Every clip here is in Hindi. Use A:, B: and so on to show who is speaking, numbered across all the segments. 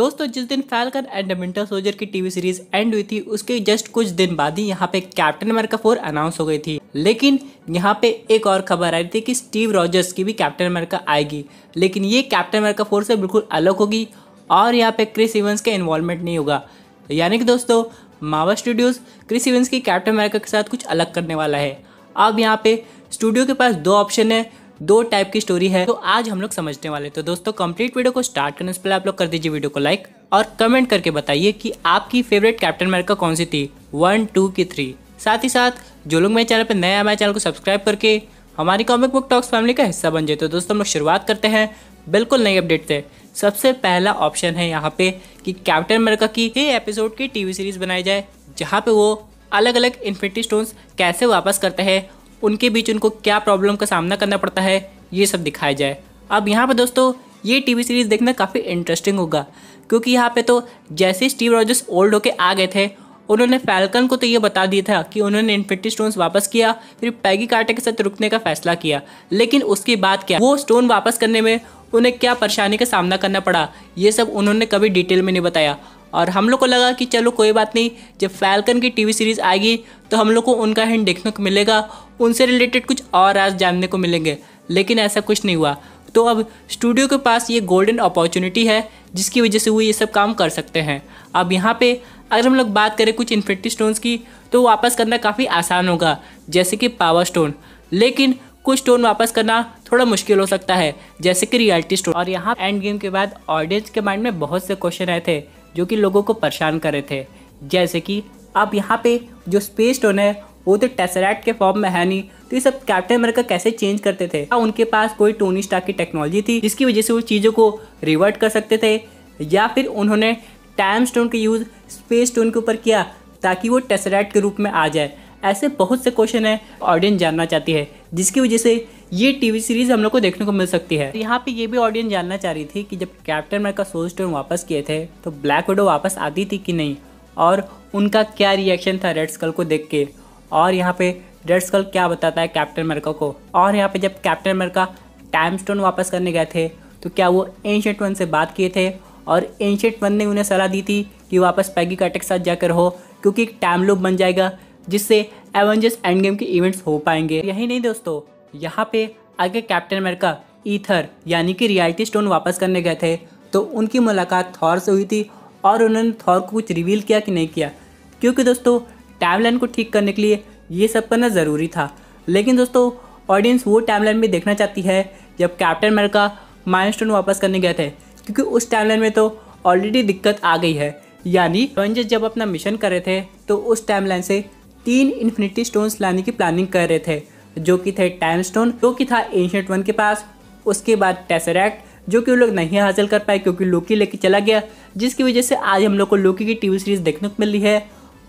A: दोस्तों जिस दिन फैलकन एंड विंटर सोल्जर की टीवी सीरीज एंड हुई थी उसके जस्ट कुछ दिन बाद ही यहाँ पे कैप्टन अमेरिका फोर अनाउंस हो गई थी लेकिन यहाँ पे एक और खबर आ रही थी कि स्टीव रॉजर्स की भी कैप्टन अमेरिका आएगी लेकिन ये कैप्टन अमेरिका फोर से बिल्कुल अलग होगी और यहाँ पे क्रिस इवेंस का इन्वॉल्वमेंट नहीं होगा यानी कि दोस्तों मावा स्टूडियोज़ क्रिस इवेंस की कैप्टन अमेरिका के साथ कुछ अलग करने वाला है अब यहाँ पे स्टूडियो के पास दो ऑप्शन है दो टाइप की स्टोरी है तो आज हम लोग समझने वाले तो दोस्तों कंप्लीट वीडियो को स्टार्ट करने से पहले आप लोग कर दीजिए वीडियो को लाइक और कमेंट करके बताइए कि आपकी फेवरेट कैप्टन अमेरिका कौन सी थी वन टू की थ्री साथ ही साथ जो लोग मेरे चैनल पर नए हमारे चैनल को सब्सक्राइब करके हमारी कॉमिक बुक टॉक्स फैमिली का हिस्सा बन जाए तो दोस्तों हम लोग शुरुआत करते हैं बिल्कुल नई अपडेट से सबसे पहला ऑप्शन है यहाँ पे कि कैप्टन अमेरिका की ही एपिसोड की टीवी सीरीज बनाई जाए जहाँ पे वो अलग अलग इन्फिनिटी स्टोन्स कैसे वापस करते हैं उनके बीच उनको क्या प्रॉब्लम का सामना करना पड़ता है ये सब दिखाया जाए अब यहाँ पर दोस्तों ये टीवी सीरीज़ देखना काफ़ी इंटरेस्टिंग होगा क्योंकि यहाँ पे तो जैसे स्टीव रॉजर्स ओल्ड होके आ गए थे उन्होंने फैल्कन को तो ये बता दिया था कि उन्होंने इन्फिटी स्टोन्स वापस किया फिर पैगी कार्टर के साथ रुकने का फैसला किया लेकिन उसके बाद क्या वो स्टोन वापस करने में उन्हें क्या परेशानी का सामना करना पड़ा ये सब उन्होंने कभी डिटेल में नहीं बताया और हम लोग को लगा कि चलो कोई बात नहीं जब फैलकन की टीवी सीरीज़ आएगी तो हम लोग को उनका हिंड देखने को मिलेगा उनसे रिलेटेड कुछ और राज जानने को मिलेंगे लेकिन ऐसा कुछ नहीं हुआ तो अब स्टूडियो के पास ये गोल्डन अपॉर्चुनिटी है जिसकी वजह से वो ये सब काम कर सकते हैं अब यहाँ पे अगर हम लोग बात करें कुछ इन्फिनिटी स्टोन्स की तो वापस करना काफ़ी आसान होगा जैसे कि पावर स्टोन लेकिन कुछ स्टोन वापस करना थोड़ा मुश्किल हो सकता है जैसे कि रियलिटी स्टोन और यहाँ एंड गेम के बाद ऑडियंस के माइंड में बहुत से क्वेश्चन आए थे जो कि लोगों को परेशान कर रहे थे जैसे कि अब यहाँ पे जो स्पेस स्टोन है वो तो टेसराइट के फॉर्म में है नहीं तो ये सब कैप्टन अमेरिका कैसे चेंज करते थे या हाँ, उनके पास कोई टोनी स्टार की टेक्नोलॉजी थी जिसकी वजह से वो चीज़ों को रिवर्ट कर सकते थे या फिर उन्होंने टाइम स्टोन का यूज़ स्पेस स्टोन के ऊपर किया ताकि वो टेसराइट के रूप में आ जाए ऐसे बहुत से क्वेश्चन है ऑडियंस जानना चाहती है जिसकी वजह से ये टीवी सीरीज़ हम लोग को देखने को मिल सकती है यहाँ पे ये भी ऑडियंस जानना चाह रही थी कि जब कैप्टन अमेरिका सोल स्टोन वापस किए थे तो ब्लैक विडो वापस आती थी कि नहीं और उनका क्या रिएक्शन था रेड स्कल को देख के और यहाँ पे रेड स्कल क्या बताता है कैप्टन अमेरिका को और यहाँ पे जब कैप्टन अमेरिका टाइम स्टोन वापस करने गए थे तो क्या वो एंशेंट वन से बात किए थे और एंशेंट वन ने उन्हें सलाह दी थी कि वापस पैगी काटे के साथ जाकर हो क्योंकि एक टाइम लूप बन जाएगा जिससे एवेंजर्स एंड गेम के इवेंट्स हो पाएंगे यही नहीं दोस्तों यहाँ पे आगे कैप्टन अमेरिका ईथर यानी कि रियलिटी स्टोन वापस करने गए थे तो उनकी मुलाकात थॉर से हुई थी और उन्होंने थॉर को कुछ रिवील किया कि नहीं किया क्योंकि दोस्तों टाइमलाइन को ठीक करने के लिए ये सब करना ज़रूरी था लेकिन दोस्तों ऑडियंस वो टाइमलाइन भी देखना चाहती है जब कैप्टन अमेरिका स्टोन वापस करने गए थे क्योंकि उस टाइमलाइन में तो ऑलरेडी दिक्कत आ गई है यानी एवेंजर्स जब अपना मिशन कर रहे थे तो उस टाइमलाइन से तीन इन्फिनिटी स्टोन्स लाने की प्लानिंग कर रहे थे जो कि थे टाइम स्टोन जो कि था एंशंट वन के पास उसके बाद टेसरैक्ट जो कि वो लोग नहीं हासिल कर पाए क्योंकि लोकी लेके चला गया जिसकी वजह से आज हम लोग को लोकी की टीवी सीरीज देखने को मिली है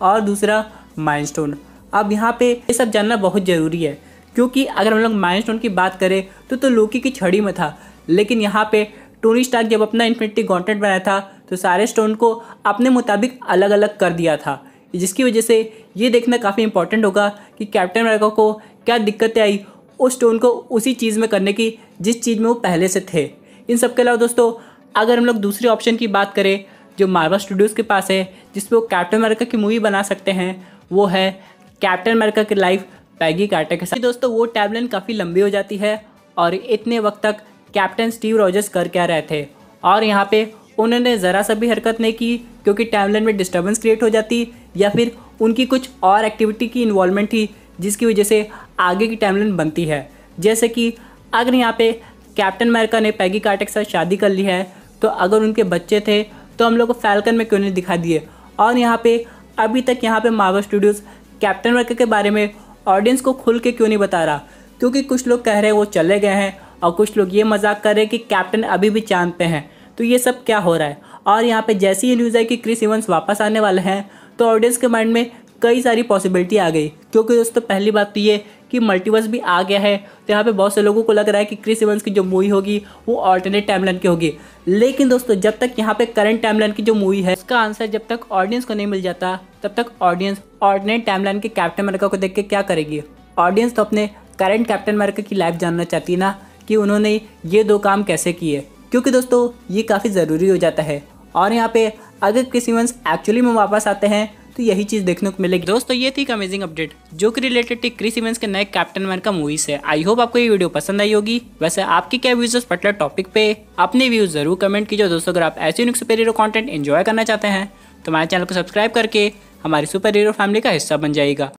A: और दूसरा माइंडस्टोन अब यहाँ पे ये सब जानना बहुत ज़रूरी है क्योंकि अगर हम लोग माइंडस्टोन की बात करें तो तो लोकी की छड़ी में था लेकिन यहाँ पे टोनी स्टार्क जब अपना इन्फिनिटी गॉन्टेंट बनाया था तो सारे स्टोन को अपने मुताबिक अलग अलग कर दिया था जिसकी वजह से ये देखना काफ़ी इंपॉर्टेंट होगा कि कैप्टन अमेरिका को क्या दिक्कतें आई उस टोन को उसी चीज़ में करने की जिस चीज़ में वो पहले से थे इन सब के अलावा दोस्तों अगर हम लोग दूसरे ऑप्शन की बात करें जो मार्वल स्टूडियोज़ के पास है पर वो कैप्टन अमेरिका की मूवी बना सकते हैं वो है कैप्टन अमेरिका की लाइफ पैगी कार्टर के साथ दोस्तों वो टैबलाइन काफ़ी लंबी हो जाती है और इतने वक्त तक कैप्टन स्टीव रॉजर्स कर क्या रहे थे और यहाँ पे उन्होंने ज़रा सा भी हरकत नहीं की क्योंकि टाइमलाइन में डिस्टर्बेंस क्रिएट हो जाती या फिर उनकी कुछ और एक्टिविटी की इन्वॉलमेंट थी जिसकी वजह से आगे की टाइमलाइन बनती है जैसे कि अगर यहाँ पे कैप्टन अमेरिका ने पैगी कार्टे के साथ शादी कर ली है तो अगर उनके बच्चे थे तो हम लोग को फैल्कन में क्यों नहीं दिखा दिए और यहाँ पे अभी तक यहाँ पे मार्वल स्टूडियोज़ कैप्टन अमेरिका के बारे में ऑडियंस को खुल के क्यों नहीं बता रहा क्योंकि कुछ लोग कह रहे हैं वो चले गए हैं और कुछ लोग ये मजाक कर रहे हैं कि कैप्टन अभी भी चांद पे हैं तो ये सब क्या हो रहा है और यहाँ पे जैसे ही न्यूज़ आई कि क्रिस इवंस वापस आने वाले हैं तो ऑडियंस के माइंड में कई सारी पॉसिबिलिटी आ गई क्योंकि दोस्तों पहली बात तो ये कि मल्टीवर्स भी आ गया है तो यहाँ पे बहुत से लोगों को लग रहा है कि क्रिस इवंस की जो मूवी होगी वो ऑल्टरनेट टाइमलाइन की होगी लेकिन दोस्तों जब तक यहाँ पे करंट टाइमलाइन की जो मूवी है उसका आंसर जब तक ऑडियंस को नहीं मिल जाता तब तक ऑडियंस ऑल्टरनेट टाइमलाइन के कैप्टन अमेरिका को देख के क्या करेगी ऑडियंस तो अपने करंट कैप्टन अमेरिका की लाइफ जानना चाहती ना कि उन्होंने ये दो काम कैसे किए क्योंकि दोस्तों ये काफ़ी ज़रूरी हो जाता है और यहाँ पे अगर क्रिसमस एक्चुअली में वापस आते हैं तो यही चीज़ देखने को मिलेगी दोस्तों ये थी एक अमेजिंग अपडेट जो कि रिलेटेड थी क्रिस इवेंस के नए कैप्टन अमेरिका मूवी से आई होप आपको ये वीडियो पसंद आई होगी वैसे आपके क्या व्यूज पटल पर्टिकुलर टॉपिक पे अपने व्यूज जरूर कमेंट कीजिए दोस्तों अगर आप ऐसे unique superhero content enjoy करना चाहते हैं तो हमारे चैनल को सब्सक्राइब करके हमारी सुपर हीरो फैमिली का हिस्सा बन जाएगा